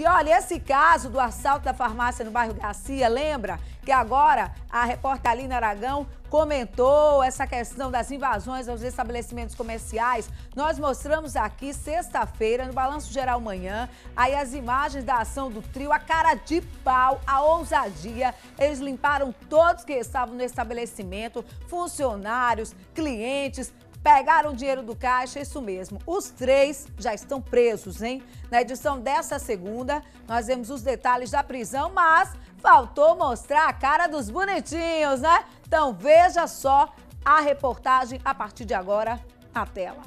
E olha, esse caso do assalto da farmácia no bairro Garcia, lembra que agora a repórter Aline Aragão comentou essa questão das invasões aos estabelecimentos comerciais. Nós mostramos aqui sexta-feira, no Balanço Geral Manhã, aí as imagens da ação do trio, a cara de pau, a ousadia. Eles limparam todos que estavam no estabelecimento, funcionários, clientes, Pegaram o dinheiro do caixa, isso mesmo. Os três já estão presos, hein? Na edição dessa segunda, nós vemos os detalhes da prisão, mas faltou mostrar a cara dos bonitinhos, né? Então veja só a reportagem a partir de agora na tela.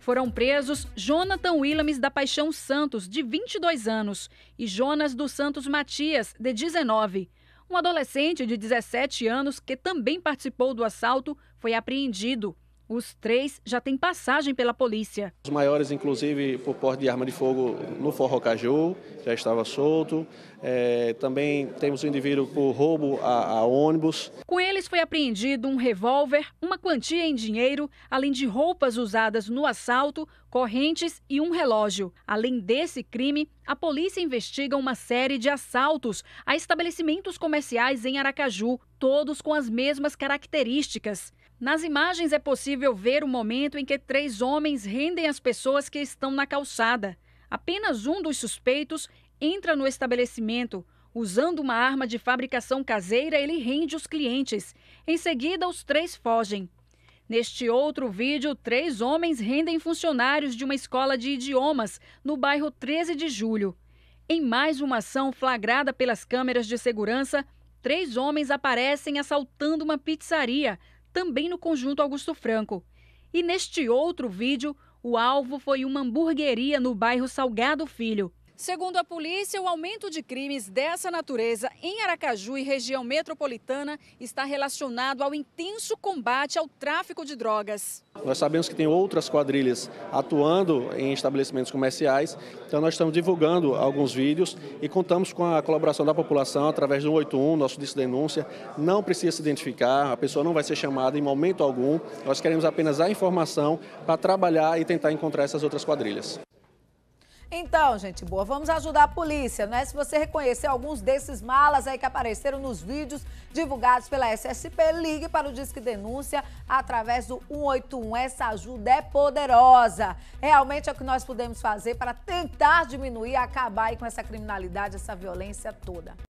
Foram presos Jonathan Williams da Paixão Santos, de 22 anos, e Jonas dos Santos Matias, de 19. Um adolescente de 17 anos, que também participou do assalto, foi apreendido. Os três já têm passagem pela polícia. Os maiores, inclusive, por porte de arma de fogo no Forro Caju, já estava solto. É, também temos o um indivíduo por roubo a, a ônibus. Com eles foi apreendido um revólver, uma quantia em dinheiro, além de roupas usadas no assalto, correntes e um relógio. Além desse crime, a polícia investiga uma série de assaltos a estabelecimentos comerciais em Aracaju, todos com as mesmas características. Nas imagens é possível ver o momento em que três homens rendem as pessoas que estão na calçada. Apenas um dos suspeitos entra no estabelecimento. Usando uma arma de fabricação caseira, ele rende os clientes. Em seguida, os três fogem. Neste outro vídeo, três homens rendem funcionários de uma escola de idiomas no bairro 13 de Julho. Em mais uma ação flagrada pelas câmeras de segurança, três homens aparecem assaltando uma pizzaria, também no conjunto Augusto Franco. E neste outro vídeo, o alvo foi uma hamburgueria no bairro Salgado Filho. Segundo a polícia, o aumento de crimes dessa natureza em Aracaju e região metropolitana está relacionado ao intenso combate ao tráfico de drogas. Nós sabemos que tem outras quadrilhas atuando em estabelecimentos comerciais, então nós estamos divulgando alguns vídeos e contamos com a colaboração da população através do 181, nosso disco de denúncia. Não precisa se identificar, a pessoa não vai ser chamada em momento algum. Nós queremos apenas a informação para trabalhar e tentar encontrar essas outras quadrilhas. Então, gente boa, vamos ajudar a polícia, né? Se você reconhecer alguns desses malas aí que apareceram nos vídeos divulgados pela SSP, ligue para o Disque Denúncia através do 181. Essa ajuda é poderosa. Realmente é o que nós podemos fazer para tentar diminuir, acabar aí com essa criminalidade, essa violência toda.